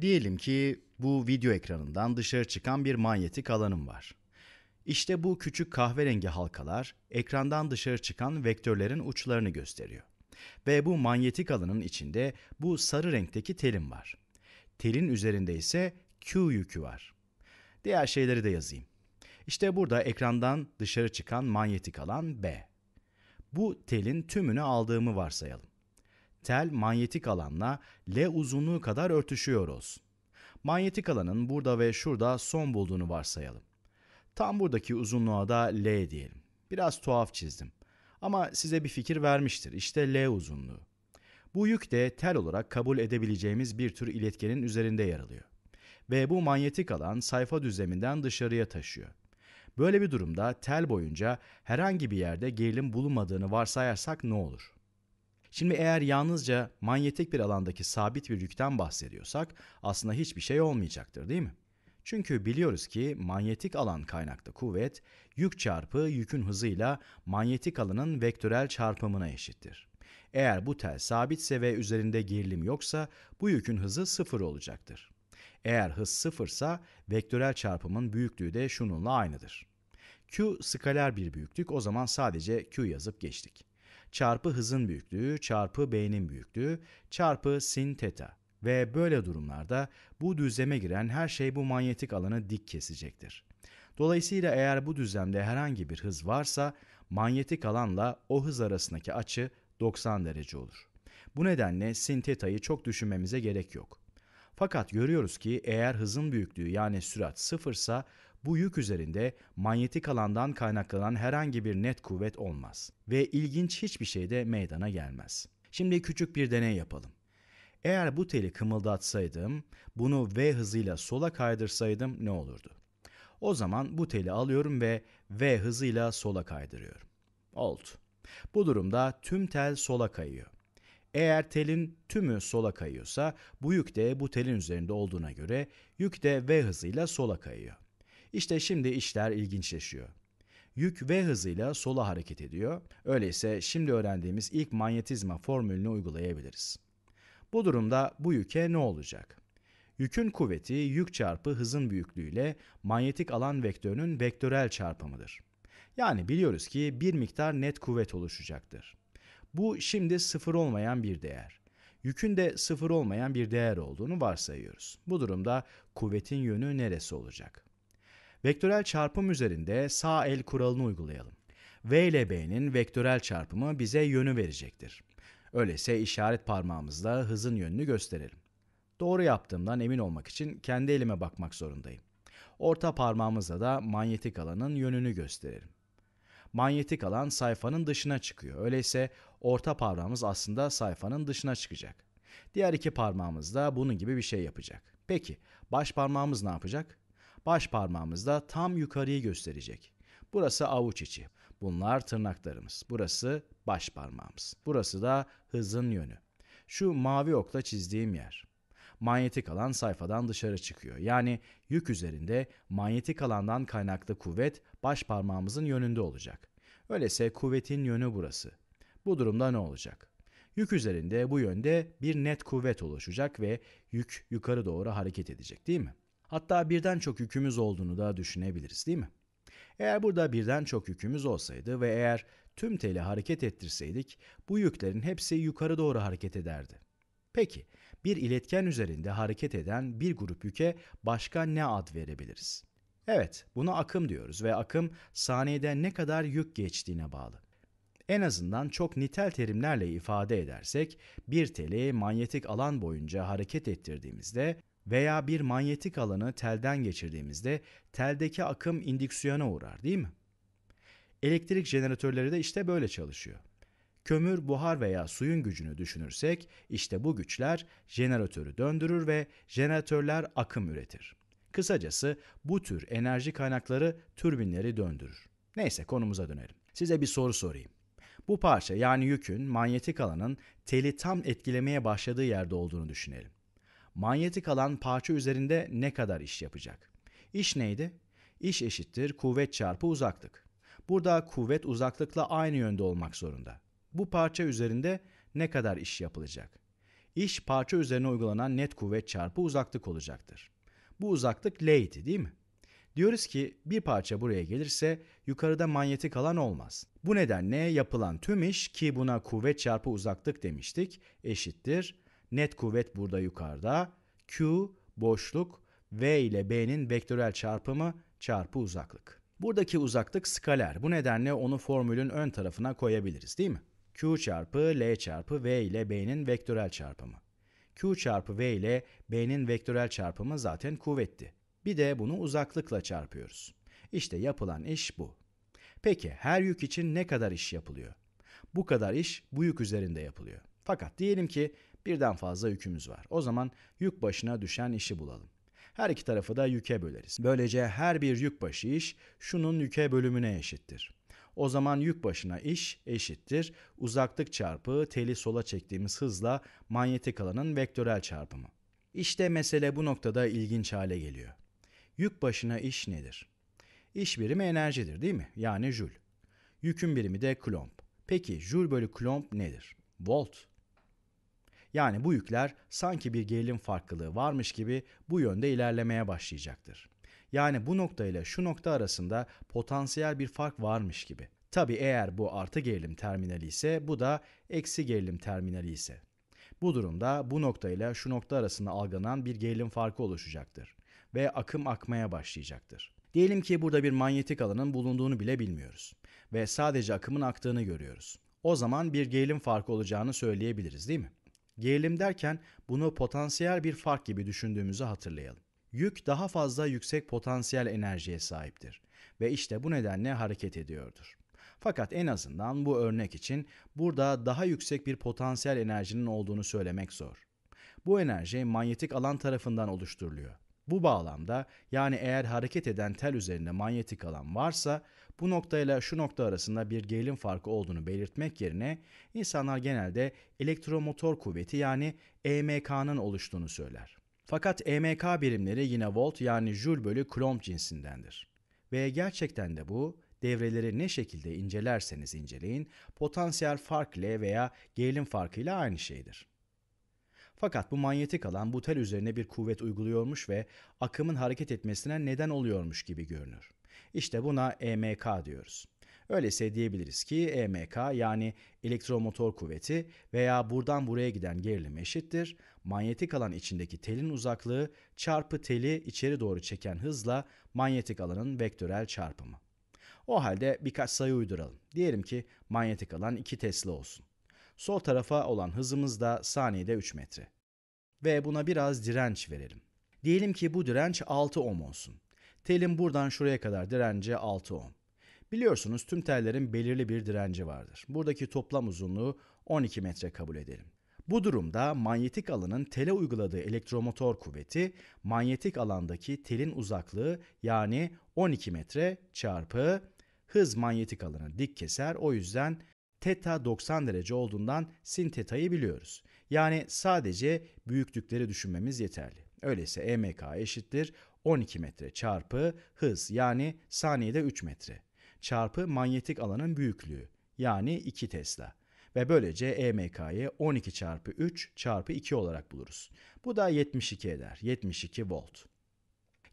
Diyelim ki bu video ekranından dışarı çıkan bir manyetik alanım var. İşte bu küçük kahverengi halkalar ekrandan dışarı çıkan vektörlerin uçlarını gösteriyor. Ve bu manyetik alanın içinde bu sarı renkteki telim var. Telin üzerinde ise Q yükü var. Diğer şeyleri de yazayım. İşte burada ekrandan dışarı çıkan manyetik alan B. Bu telin tümünü aldığımı varsayalım tel manyetik alanla L uzunluğu kadar örtüşüyor olsun. Manyetik alanın burada ve şurada son bulduğunu varsayalım. Tam buradaki uzunluğa da L diyelim. Biraz tuhaf çizdim. Ama size bir fikir vermiştir. İşte L uzunluğu. Bu yük de tel olarak kabul edebileceğimiz bir tür iletkenin üzerinde yer alıyor. Ve bu manyetik alan sayfa düzleminden dışarıya taşıyor. Böyle bir durumda tel boyunca herhangi bir yerde gerilim bulunmadığını varsayarsak ne olur? Şimdi eğer yalnızca manyetik bir alandaki sabit bir yükten bahsediyorsak aslında hiçbir şey olmayacaktır değil mi? Çünkü biliyoruz ki manyetik alan kaynaklı kuvvet yük çarpı yükün hızıyla manyetik alanın vektörel çarpımına eşittir. Eğer bu tel sabitse ve üzerinde gerilim yoksa bu yükün hızı sıfır olacaktır. Eğer hız sıfırsa vektörel çarpımın büyüklüğü de şununla aynıdır. Q skaler bir büyüklük o zaman sadece Q yazıp geçtik çarpı hızın büyüklüğü çarpı b'nin büyüklüğü çarpı sin teta. Ve böyle durumlarda bu düzleme giren her şey bu manyetik alanı dik kesecektir. Dolayısıyla eğer bu düzlemde herhangi bir hız varsa manyetik alanla o hız arasındaki açı 90 derece olur. Bu nedenle sin teta'yı çok düşünmemize gerek yok. Fakat görüyoruz ki eğer hızın büyüklüğü yani sürat sıfırsa bu yük üzerinde manyetik alandan kaynaklanan herhangi bir net kuvvet olmaz ve ilginç hiçbir şey de meydana gelmez. Şimdi küçük bir deney yapalım. Eğer bu teli kımıldatsaydım, bunu V hızıyla sola kaydırsaydım ne olurdu? O zaman bu teli alıyorum ve V hızıyla sola kaydırıyorum. Oldu. Bu durumda tüm tel sola kayıyor. Eğer telin tümü sola kayıyorsa bu yük de bu telin üzerinde olduğuna göre yük de V hızıyla sola kayıyor. İşte şimdi işler ilginçleşiyor. Yük V hızıyla sola hareket ediyor. Öyleyse şimdi öğrendiğimiz ilk manyetizma formülünü uygulayabiliriz. Bu durumda bu yüke ne olacak? Yükün kuvveti yük çarpı hızın büyüklüğüyle manyetik alan vektörünün vektörel çarpımıdır. Yani biliyoruz ki bir miktar net kuvvet oluşacaktır. Bu şimdi sıfır olmayan bir değer. Yükün de sıfır olmayan bir değer olduğunu varsayıyoruz. Bu durumda kuvvetin yönü neresi olacak? Vektörel çarpım üzerinde sağ el kuralını uygulayalım. V ile B'nin vektörel çarpımı bize yönü verecektir. Öyleyse işaret parmağımızla hızın yönünü gösterelim. Doğru yaptığımdan emin olmak için kendi elime bakmak zorundayım. Orta parmağımızla da manyetik alanın yönünü gösterelim. Manyetik alan sayfanın dışına çıkıyor. Öyleyse orta parmağımız aslında sayfanın dışına çıkacak. Diğer iki parmağımız da bunun gibi bir şey yapacak. Peki baş parmağımız ne yapacak? Baş parmağımızda tam yukarıyı gösterecek. Burası avuç içi. Bunlar tırnaklarımız. Burası baş parmağımız. Burası da hızın yönü. Şu mavi okla çizdiğim yer. Manyetik alan sayfadan dışarı çıkıyor. Yani yük üzerinde manyetik alandan kaynaklı kuvvet baş parmağımızın yönünde olacak. Öyleyse kuvvetin yönü burası. Bu durumda ne olacak? Yük üzerinde bu yönde bir net kuvvet oluşacak ve yük yukarı doğru hareket edecek değil mi? Hatta birden çok yükümüz olduğunu da düşünebiliriz değil mi? Eğer burada birden çok yükümüz olsaydı ve eğer tüm teli hareket ettirseydik bu yüklerin hepsi yukarı doğru hareket ederdi. Peki bir iletken üzerinde hareket eden bir grup yüke başka ne ad verebiliriz? Evet, buna akım diyoruz ve akım saniyede ne kadar yük geçtiğine bağlı. En azından çok nitel terimlerle ifade edersek bir teli manyetik alan boyunca hareket ettirdiğimizde veya bir manyetik alanı telden geçirdiğimizde teldeki akım indüksiyona uğrar değil mi? Elektrik jeneratörleri de işte böyle çalışıyor. Kömür, buhar veya suyun gücünü düşünürsek işte bu güçler jeneratörü döndürür ve jeneratörler akım üretir. Kısacası bu tür enerji kaynakları türbinleri döndürür. Neyse konumuza dönelim. Size bir soru sorayım. Bu parça yani yükün manyetik alanın teli tam etkilemeye başladığı yerde olduğunu düşünelim manyetik alan parça üzerinde ne kadar iş yapacak? İş neydi? İş eşittir kuvvet çarpı uzaklık. Burada kuvvet uzaklıkla aynı yönde olmak zorunda. Bu parça üzerinde ne kadar iş yapılacak? İş parça üzerine uygulanan net kuvvet çarpı uzaklık olacaktır. Bu uzaklık L idi, değil mi? Diyoruz ki bir parça buraya gelirse yukarıda manyetik alan olmaz. Bu nedenle yapılan tüm iş ki buna kuvvet çarpı uzaklık demiştik eşittir Net kuvvet burada yukarıda. Q boşluk V ile B'nin vektörel çarpımı çarpı uzaklık. Buradaki uzaklık skaler. Bu nedenle onu formülün ön tarafına koyabiliriz değil mi? Q çarpı L çarpı V ile B'nin vektörel çarpımı. Q çarpı V ile B'nin vektörel çarpımı zaten kuvvetti. Bir de bunu uzaklıkla çarpıyoruz. İşte yapılan iş bu. Peki her yük için ne kadar iş yapılıyor? Bu kadar iş bu yük üzerinde yapılıyor. Fakat diyelim ki Birden fazla yükümüz var. O zaman yük başına düşen işi bulalım. Her iki tarafı da yüke böleriz. Böylece her bir yük başı iş şunun yüke bölümüne eşittir. O zaman yük başına iş eşittir. Uzaklık çarpı teli sola çektiğimiz hızla manyetik alanın vektörel çarpımı. İşte mesele bu noktada ilginç hale geliyor. Yük başına iş nedir? İş birimi enerjidir değil mi? Yani jül. Yükün birimi de klomp. Peki jül bölü klomp nedir? Volt. Yani bu yükler sanki bir gerilim farklılığı varmış gibi bu yönde ilerlemeye başlayacaktır. Yani bu nokta ile şu nokta arasında potansiyel bir fark varmış gibi. Tabi eğer bu artı gerilim terminali ise bu da eksi gerilim terminali ise. Bu durumda bu nokta ile şu nokta arasında algılanan bir gerilim farkı oluşacaktır ve akım akmaya başlayacaktır. Diyelim ki burada bir manyetik alanın bulunduğunu bile bilmiyoruz ve sadece akımın aktığını görüyoruz. O zaman bir gerilim farkı olacağını söyleyebiliriz değil mi? Gerilim derken bunu potansiyel bir fark gibi düşündüğümüzü hatırlayalım. Yük daha fazla yüksek potansiyel enerjiye sahiptir ve işte bu nedenle hareket ediyordur. Fakat en azından bu örnek için burada daha yüksek bir potansiyel enerjinin olduğunu söylemek zor. Bu enerji manyetik alan tarafından oluşturuluyor. Bu bağlamda yani eğer hareket eden tel üzerinde manyetik alan varsa bu noktayla şu nokta arasında bir gerilim farkı olduğunu belirtmek yerine insanlar genelde elektromotor kuvveti yani EMK'nın oluştuğunu söyler. Fakat EMK birimleri yine volt yani joule bölü kulomb cinsindendir. Ve gerçekten de bu devreleri ne şekilde incelerseniz inceleyin potansiyel fark ile veya gerilim farkıyla aynı şeydir. Fakat bu manyetik alan bu tel üzerine bir kuvvet uyguluyormuş ve akımın hareket etmesine neden oluyormuş gibi görünür. İşte buna EMK diyoruz. Öyleyse diyebiliriz ki EMK yani elektromotor kuvveti veya buradan buraya giden gerilim eşittir. Manyetik alan içindeki telin uzaklığı çarpı teli içeri doğru çeken hızla manyetik alanın vektörel çarpımı. O halde birkaç sayı uyduralım. Diyelim ki manyetik alan 2 Tesla olsun. Sol tarafa olan hızımız da saniyede 3 metre. Ve buna biraz direnç verelim. Diyelim ki bu direnç 6 ohm olsun. Telin buradan şuraya kadar dirence 6 ohm. Biliyorsunuz tüm tellerin belirli bir direnci vardır. Buradaki toplam uzunluğu 12 metre kabul edelim. Bu durumda manyetik alanın tele uyguladığı elektromotor kuvveti manyetik alandaki telin uzaklığı yani 12 metre çarpı hız manyetik alanı dik keser. O yüzden teta 90 derece olduğundan sin teta'yı biliyoruz. Yani sadece büyüklükleri düşünmemiz yeterli. Öyleyse EMK eşittir 12 metre çarpı hız yani saniyede 3 metre çarpı manyetik alanın büyüklüğü yani 2 Tesla ve böylece EMK'yı 12 çarpı 3 çarpı 2 olarak buluruz. Bu da 72 eder. 72 volt.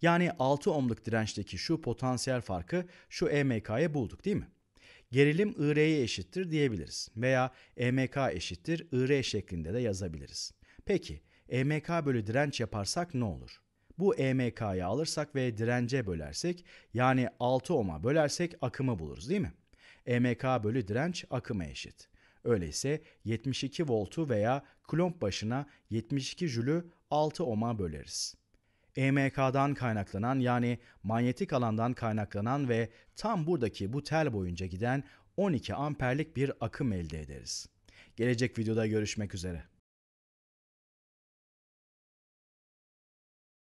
Yani 6 ohmluk dirençteki şu potansiyel farkı şu EMK'yı bulduk değil mi? Gerilim IR'ye eşittir diyebiliriz veya EMK eşittir IR şeklinde de yazabiliriz. Peki EMK bölü direnç yaparsak ne olur? Bu EMK'yı alırsak ve dirence bölersek yani 6 ohm'a bölersek akımı buluruz değil mi? EMK bölü direnç akıma eşit. Öyleyse 72 voltu veya klomp başına 72 jülü 6 ohm'a böleriz. EMK'dan kaynaklanan yani manyetik alandan kaynaklanan ve tam buradaki bu tel boyunca giden 12 amperlik bir akım elde ederiz. Gelecek videoda görüşmek üzere.